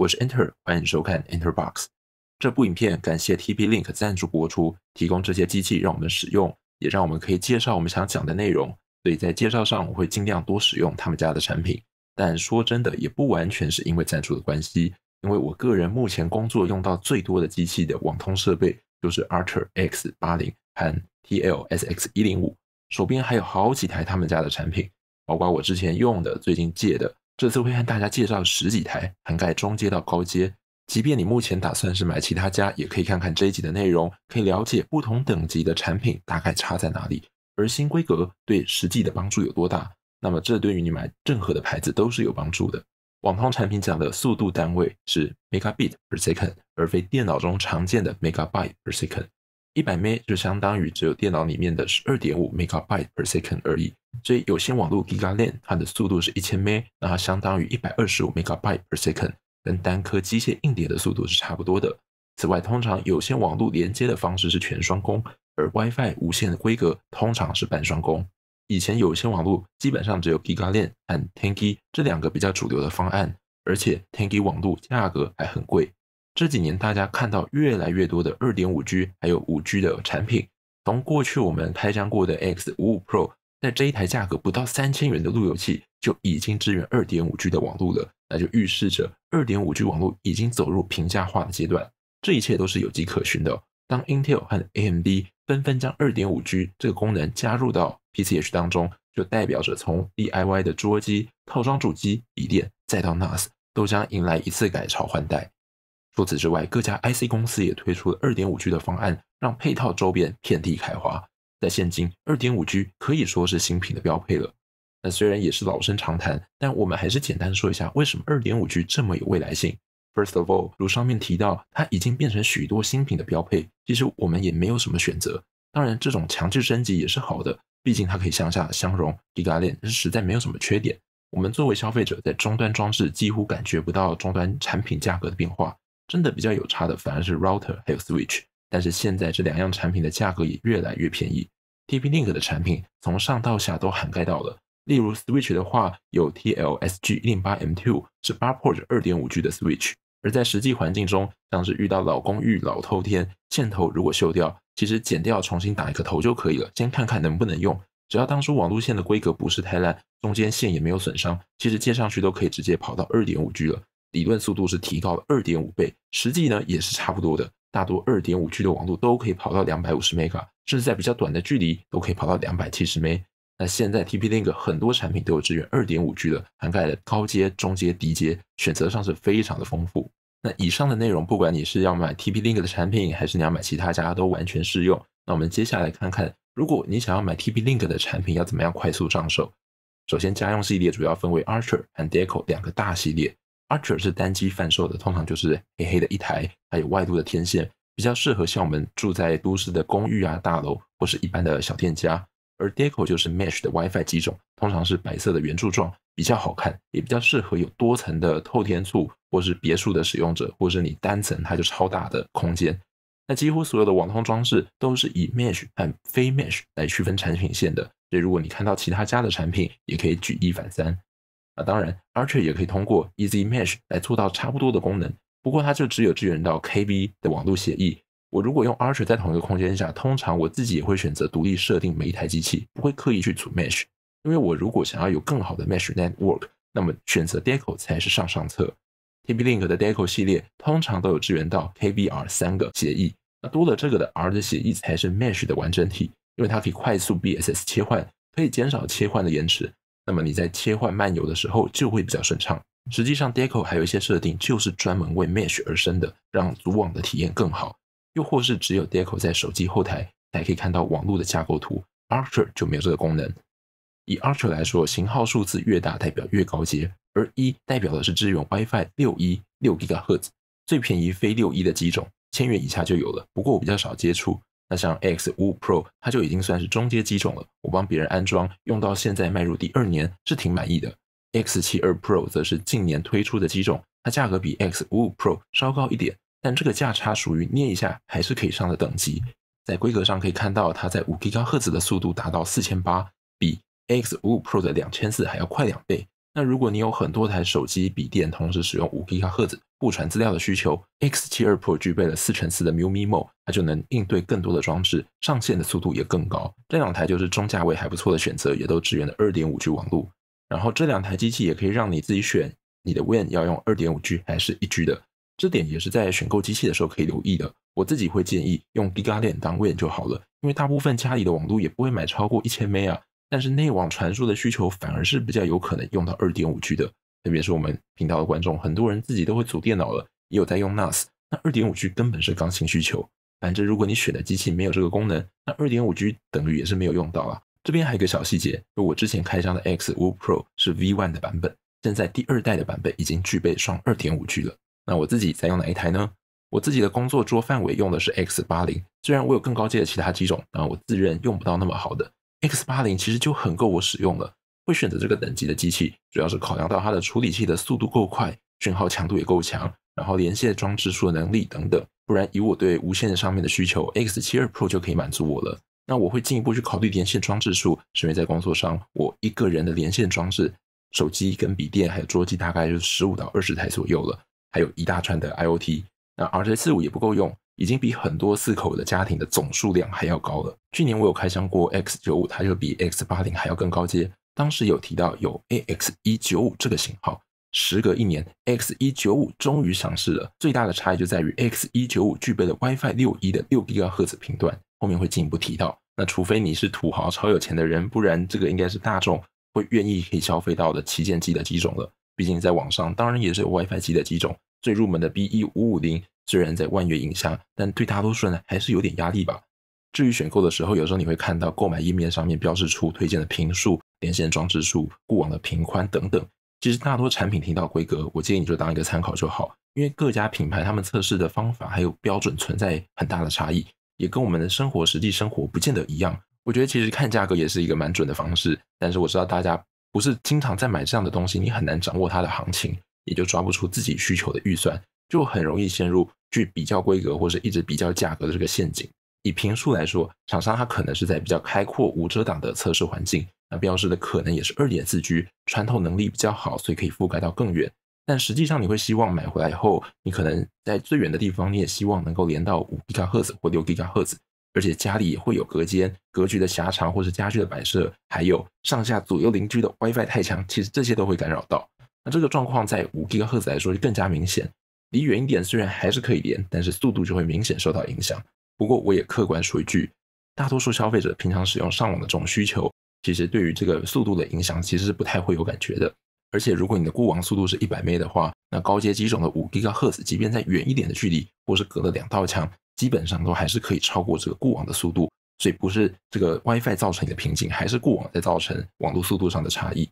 我是 Enter，欢迎收看 Enterbox。这部影片感谢 TP Link 赞助播出，提供这些机器让我们使用，也让我们可以介绍我们想讲的内容。所以在介绍上，我会尽量多使用他们家的产品。但说真的，也不完全是因为赞助的关系，因为我个人目前工作用到最多的机器的网通设备，就是 Archer X80 和 TL SX105，手边还有好几台他们家的产品，包括我之前用的，最近借的。这次会和大家介绍十几台，涵盖中阶到高阶。即便你目前打算是买其他家，也可以看看这一集的内容，可以了解不同等级的产品大概差在哪里，而新规格对实际的帮助有多大。那么这对于你买任何的牌子都是有帮助的。网通产品讲的速度单位是 megabit per second，而非电脑中常见的 megabyte per second。一百 m 就相当于只有电脑里面的十二点五 m b t e per second 而已。所以有线网络 g i g a b a t 它的速度是一千 m b 那它相当于一百二十五 m b t e per second，跟单颗机械硬碟的速度是差不多的。此外，通常有线网络连接的方式是全双工，而 WiFi 无线的规格通常是半双工。以前有线网络基本上只有 g i g a b a t 和 Ten k i 这两个比较主流的方案，而且 Ten k i 网络价格还很贵。这几年大家看到越来越多的二点五 G 还有五 G 的产品，从过去我们开箱过的 X 五五 Pro，在这一台价格不到三千元的路由器就已经支援二点五 G 的网络了，那就预示着二点五 G 网络已经走入平价化的阶段。这一切都是有迹可循的。当 Intel 和 AMD 纷纷将二点五 G 这个功能加入到 PCH 当中，就代表着从 DIY 的桌机套装主机、笔电再到 NAS，都将迎来一次改朝换代。除此之外，各家 IC 公司也推出了 2.5G 的方案，让配套周边遍地开花。在现今，2.5G 可以说是新品的标配了。那虽然也是老生常谈，但我们还是简单说一下为什么 2.5G 这么有未来性。First of all，如上面提到，它已经变成许多新品的标配，其实我们也没有什么选择。当然，这种强制升级也是好的，毕竟它可以向下相容，i 加链实在没有什么缺点。我们作为消费者，在终端装置几乎感觉不到终端产品价格的变化。真的比较有差的，反而是 router 还有 switch，但是现在这两样产品的价格也越来越便宜。TP-Link 的产品从上到下都涵盖到了，例如 switch 的话，有 TL-SG108M2 是八 port 二点五 G 的 switch，而在实际环境中，像是遇到老公遇老偷天，线头如果锈掉，其实剪掉重新打一个头就可以了，先看看能不能用。只要当初网路线的规格不是太烂，中间线也没有损伤，其实接上去都可以直接跑到二点五 G 了。理论速度是提高了二点五倍，实际呢也是差不多的，大多二点五 G 的网络都可以跑到两百五十 Mbps，甚至在比较短的距离都可以跑到两百七十 m b 那现在 TP-Link 很多产品都有支援二点五 G 的，涵盖了高阶、中阶、低阶选择上是非常的丰富。那以上的内容，不管你是要买 TP-Link 的产品，还是你要买其他家，都完全适用。那我们接下来看看，如果你想要买 TP-Link 的产品，要怎么样快速上手？首先，家用系列主要分为 Archer 和 d e c o 两个大系列。Archer 是单机贩售的，通常就是黑黑的一台，还有外露的天线，比较适合像我们住在都市的公寓啊、大楼或是一般的小店家。而 Deco 就是 Mesh 的 WiFi 机种，通常是白色的圆柱状，比较好看，也比较适合有多层的透天厝或是别墅的使用者，或是你单层它就超大的空间。那几乎所有的网通装置都是以 Mesh 和非 Mesh 来区分产品线的，所以如果你看到其他家的产品，也可以举一反三。啊，当然，Archer 也可以通过 Easy Mesh 来做到差不多的功能，不过它就只有支援到 KB 的网络协议。我如果用 Archer 在同一个空间下，通常我自己也会选择独立设定每一台机器，不会刻意去组 Mesh，因为我如果想要有更好的 Mesh Network，那么选择 Deco 才是上上策。TP-Link 的 Deco 系列通常都有支援到 KBR 三个协议，那多了这个的 R 的协议才是 Mesh 的完整体，因为它可以快速 BSS 切换，可以减少切换的延迟。那么你在切换漫游的时候就会比较顺畅。实际上，Deco 还有一些设定就是专门为 Mesh 而生的，让组网的体验更好。又或是只有 Deco 在手机后台才可以看到网络的架构图，Archer 就没有这个功能。以 Archer 来说，型号数字越大代表越高阶，而一代表的是支援 WiFi 六一六 g h g 最便宜非六一的几种，千元以下就有了。不过我比较少接触。那像 X 五五 Pro，它就已经算是中阶机种了。我帮别人安装，用到现在迈入第二年，是挺满意的。X 七二 Pro 则是近年推出的机种，它价格比 X 五五 Pro 稍高一点，但这个价差属于捏一下还是可以上的等级。在规格上可以看到，它在五 G 赫兹的速度达到四千八，比 X 五五 Pro 的两千四还要快两倍。那如果你有很多台手机、笔电同时使用五 G 赫兹，互传资料的需求，X 七二 Pro 具备了四乘四的 MU-MIMO，它就能应对更多的装置，上线的速度也更高。这两台就是中价位还不错的选择，也都支援了二点五 G 网络。然后这两台机器也可以让你自己选你的 Win 要用二点五 G 还是一 G 的，这点也是在选购机器的时候可以留意的。我自己会建议用 g i g a 链当 Win 就好了，因为大部分家里的网络也不会买超过一千 M 啊，但是内网传输的需求反而是比较有可能用到二点五 G 的。特别是我们频道的观众，很多人自己都会组电脑了，也有在用 NAS。那二点五 G 根本是刚性需求，反正如果你选的机器没有这个功能，那二点五 G 等于也是没有用到了。这边还有一个小细节，就我之前开箱的 X 五 Pro 是 V One 的版本，现在第二代的版本已经具备双二点五 G 了。那我自己在用哪一台呢？我自己的工作桌范围用的是 X 八零，虽然我有更高阶的其他机种，啊，我自认用不到那么好的 X 八零，其实就很够我使用了。会选择这个等级的机器，主要是考量到它的处理器的速度够快，讯号强度也够强，然后连线装置数的能力等等。不然以我对无线上面的需求，X 72 Pro 就可以满足我了。那我会进一步去考虑连线装置数，是因为在工作上我一个人的连线装置，手机跟笔电还有桌机大概就是十五到二十台左右了，还有一大串的 I O T。那 R j 45也不够用，已经比很多四口的家庭的总数量还要高了。去年我有开箱过 X 95，它就比 X 80还要更高阶。当时有提到有 AX 一九五这个型号，时隔一年，X 一九五终于上市了。最大的差异就在于 X 一九五具备了 WiFi 六一的六 G 赫兹频段，后面会进一步提到。那除非你是土豪超有钱的人，不然这个应该是大众会愿意可以消费到的旗舰机的几种了。毕竟在网上，当然也是有 WiFi 机的几种最入门的 B 一五五零，虽然在万元以下，但对大多数人还是有点压力吧。至于选购的时候，有时候你会看到购买页面上面标示出推荐的频数、连线装置数、固网的频宽等等。其实大多产品听到规格，我建议你就当一个参考就好，因为各家品牌他们测试的方法还有标准存在很大的差异，也跟我们的生活实际生活不见得一样。我觉得其实看价格也是一个蛮准的方式，但是我知道大家不是经常在买这样的东西，你很难掌握它的行情，也就抓不出自己需求的预算，就很容易陷入去比较规格或是一直比较价格的这个陷阱。以平数来说，厂商它可能是在比较开阔无遮挡的测试环境，那标识的可能也是二点四 G 穿透能力比较好，所以可以覆盖到更远。但实际上，你会希望买回来以后，你可能在最远的地方，你也希望能够连到五 G 赫兹或六 G 赫兹。而且家里也会有隔间、格局的狭长，或是家具的摆设，还有上下左右邻居的 WiFi 太强，其实这些都会干扰到。那这个状况在五 G 赫兹来说就更加明显，离远一点虽然还是可以连，但是速度就会明显受到影响。不过我也客观说一句，大多数消费者平常使用上网的这种需求，其实对于这个速度的影响其实是不太会有感觉的。而且如果你的固网速度是一百 m 的话，那高阶机种的五 g h z 赫兹，即便在远一点的距离，或是隔了两道墙，基本上都还是可以超过这个固网的速度。所以不是这个 WiFi 造成你的瓶颈，还是固网在造成网络速度上的差异。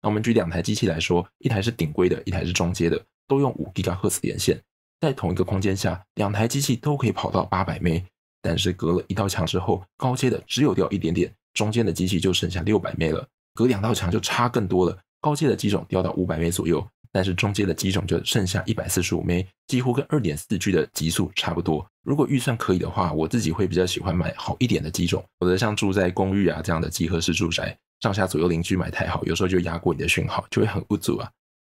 那我们举两台机器来说，一台是顶规的，一台是中阶的，都用五 g h z 赫兹连线，在同一个空间下，两台机器都可以跑到八百 m 但是隔了一道墙之后，高阶的只有掉一点点，中间的机器就剩下六百枚了。隔两道墙就差更多了，高阶的机种掉到五百枚左右，但是中间的机种就剩下一百四十五枚，几乎跟二点四 G 的极速差不多。如果预算可以的话，我自己会比较喜欢买好一点的机种，否则像住在公寓啊这样的集合式住宅，上下左右邻居买太好，有时候就压过你的讯号，就会很不足啊。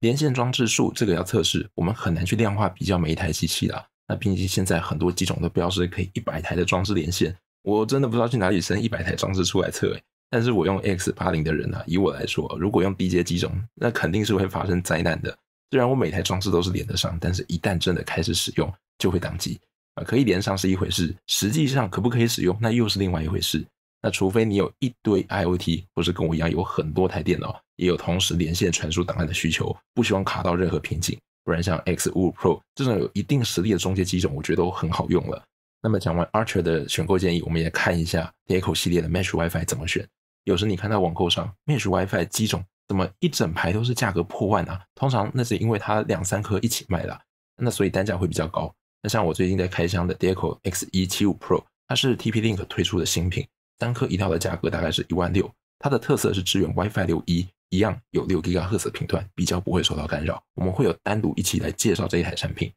连线装置数这个要测试，我们很难去量化比较每一台机器的。那毕竟现在很多机种的标示可以一百台的装置连线，我真的不知道去哪里生一百台装置出来测但是我用 X 八零的人啊，以我来说，如果用 DJ 机种，那肯定是会发生灾难的。虽然我每台装置都是连得上，但是一旦真的开始使用，就会宕机。啊，可以连上是一回事，实际上可不可以使用，那又是另外一回事。那除非你有一堆 IOT，或是跟我一样有很多台电脑，也有同时连线传输档案的需求，不希望卡到任何瓶颈。不然像 X55 Pro 这种有一定实力的中阶机种，我觉得都很好用了。那么讲完 Archer 的选购建议，我们也看一下 Deco 系列的 Mesh WiFi 怎么选。有时你看到网购上 Mesh WiFi 机种，怎么一整排都是价格破万啊？通常那是因为它两三颗一起卖的，那所以单价会比较高。那像我最近在开箱的 Deco X175 Pro，它是 TP-Link 推出的新品，单颗一套的价格大概是一万六。它的特色是支援 WiFi 6一，一样有六 G 赫兹频段，比较不会受到干扰。我们会有单独一起来介绍这一台产品。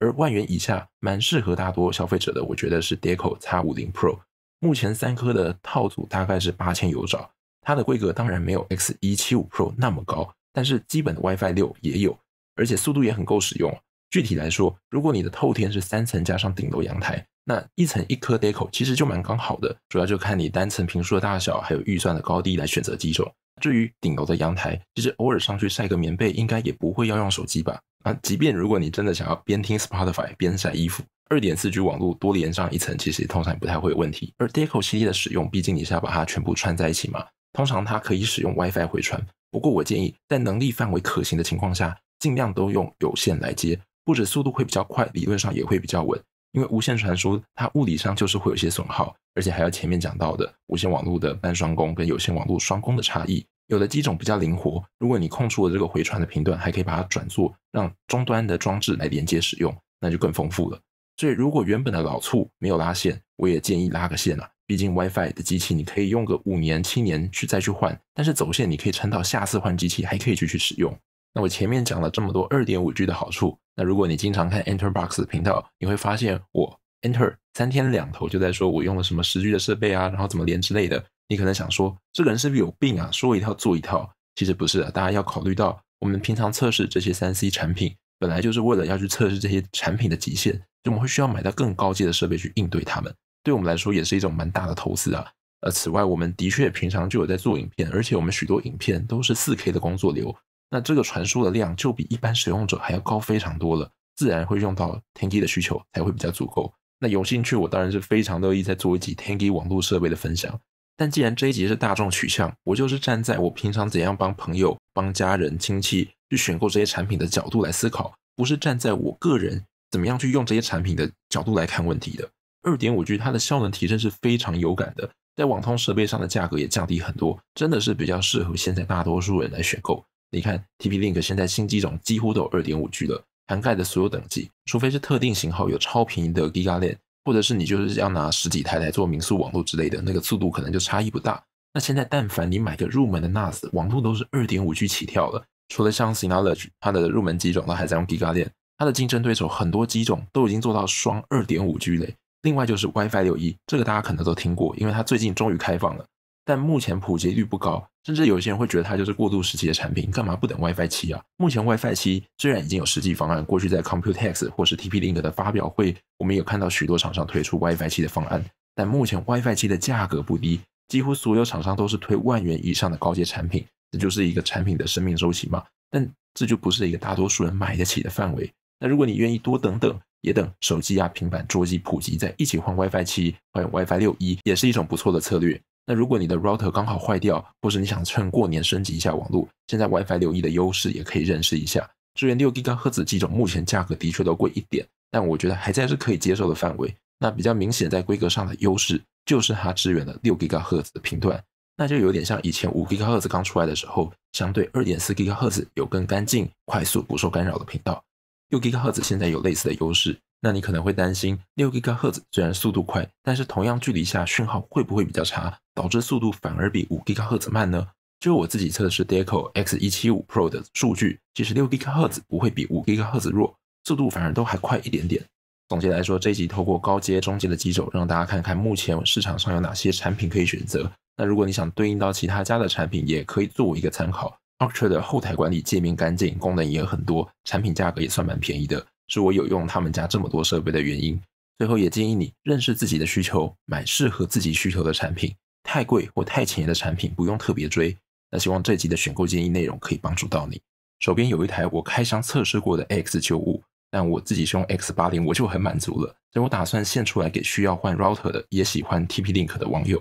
而万元以下蛮适合大多消费者的，我觉得是 Deco X50 Pro。目前三颗的套组大概是八千有找，它的规格当然没有 X175 Pro 那么高，但是基本的 WiFi 六也有，而且速度也很够使用。具体来说，如果你的透天是三层加上顶楼阳台，那一层一颗 Deco 其实就蛮刚好的。主要就看你单层平数的大小，还有预算的高低来选择机种。至于顶楼的阳台，其实偶尔上去晒个棉被，应该也不会要用手机吧？啊，即便如果你真的想要边听 Spotify 边晒衣服，二点四 G 网络多连上一层，其实通常也不太会有问题。而 d e c o 系列的使用，毕竟你是要把它全部串在一起嘛，通常它可以使用 WiFi 回传。不过我建议，在能力范围可行的情况下，尽量都用有线来接，或者速度会比较快，理论上也会比较稳。因为无线传输，它物理上就是会有些损耗，而且还要前面讲到的无线网络的半双工跟有线网络双工的差异。有的机种比较灵活，如果你空出了这个回传的频段，还可以把它转做让终端的装置来连接使用，那就更丰富了。所以如果原本的老醋没有拉线，我也建议拉个线啊。毕竟 WiFi 的机器你可以用个五年七年去再去换，但是走线你可以撑到下次换机器还可以继续使用。那我前面讲了这么多二点五 G 的好处，那如果你经常看 Enterbox 的频道，你会发现我 Enter 三天两头就在说我用了什么十 G 的设备啊，然后怎么连之类的。你可能想说，这个人是不是有病啊？说一套做一套，其实不是的。大家要考虑到，我们平常测试这些三 C 产品，本来就是为了要去测试这些产品的极限，就我们会需要买到更高阶的设备去应对他们。对我们来说，也是一种蛮大的投资啊。呃，此外，我们的确平常就有在做影片，而且我们许多影片都是四 K 的工作流，那这个传输的量就比一般使用者还要高非常多了，自然会用到天 k e 的需求才会比较足够。那有兴趣，我当然是非常乐意在做一集天 k e 网络设备的分享。但既然这一集是大众取向，我就是站在我平常怎样帮朋友、帮家人、亲戚去选购这些产品的角度来思考，不是站在我个人怎么样去用这些产品的角度来看问题的。二点五 G 它的效能提升是非常有感的，在网通设备上的价格也降低很多，真的是比较适合现在大多数人来选购。你看 TP-Link 现在新机种几乎都有二点五 G 了，涵盖的所有等级，除非是特定型号有超便宜的 g i g a l n 或者是你就是要拿十几台来做民宿网络之类的，那个速度可能就差异不大。那现在，但凡你买个入门的 NAS，网络都是二点五 G 起跳了。除了像 Synology，它的入门机种都还在用 Giga 链，它的竞争对手很多机种都已经做到双二点五 G 了。另外就是 WiFi 六一，这个大家可能都听过，因为它最近终于开放了。但目前普及率不高，甚至有些人会觉得它就是过渡时期的产品，干嘛不等 WiFi 七啊？目前 WiFi 七虽然已经有实际方案，过去在 Computex 或是 TPLink 的发表会，我们有看到许多厂商推出 WiFi 七的方案，但目前 WiFi 七的价格不低，几乎所有厂商都是推万元以上的高阶产品，这就是一个产品的生命周期嘛。但这就不是一个大多数人买得起的范围。那如果你愿意多等等，也等手机啊、平板、桌机普及再一起换 WiFi 七，换 WiFi 六一，也是一种不错的策略。那如果你的 router 刚好坏掉，或是你想趁过年升级一下网络，现在 WiFi 六一的优势也可以认识一下。支援六 g h z a 赫兹种，目前价格的确都贵一点，但我觉得还在是可以接受的范围。那比较明显在规格上的优势，就是它支援了六 g h z a 赫兹的频段。那就有点像以前五 g h z a 赫兹刚出来的时候，相对二点四 g h z a 赫兹有更干净、快速、不受干扰的频道。六 g h z a 赫兹现在有类似的优势。那你可能会担心，六 GHz 虽然速度快，但是同样距离下讯号会不会比较差，导致速度反而比五 GHz 慢呢？就我自己测试 Deco X 一七五 Pro 的数据，其实六 GHz 不会比五 GHz 弱，速度反而都还快一点点。总结来说，这一集透过高阶、中阶的机种，让大家看看目前市场上有哪些产品可以选择。那如果你想对应到其他家的产品，也可以作为一个参考。Ultra 的后台管理界面干净，功能也有很多，产品价格也算蛮便宜的。是我有用他们家这么多设备的原因。最后也建议你认识自己的需求，买适合自己需求的产品。太贵或太便宜的产品不用特别追。那希望这集的选购建议内容可以帮助到你。手边有一台我开箱测试过的 AX 九五，但我自己是用 X 八零我就很满足了。所以我打算献出来给需要换 router 的也喜欢 TP-Link 的网友，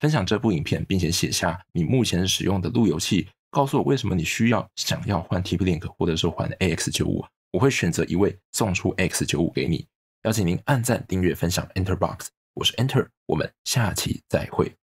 分享这部影片，并且写下你目前使用的路由器，告诉我为什么你需要想要换 TP-Link 或者是换 AX 九五我会选择一位送出 X 九五给你，邀请您按赞、订阅、分享 Enter Box。我是 Enter，我们下期再会。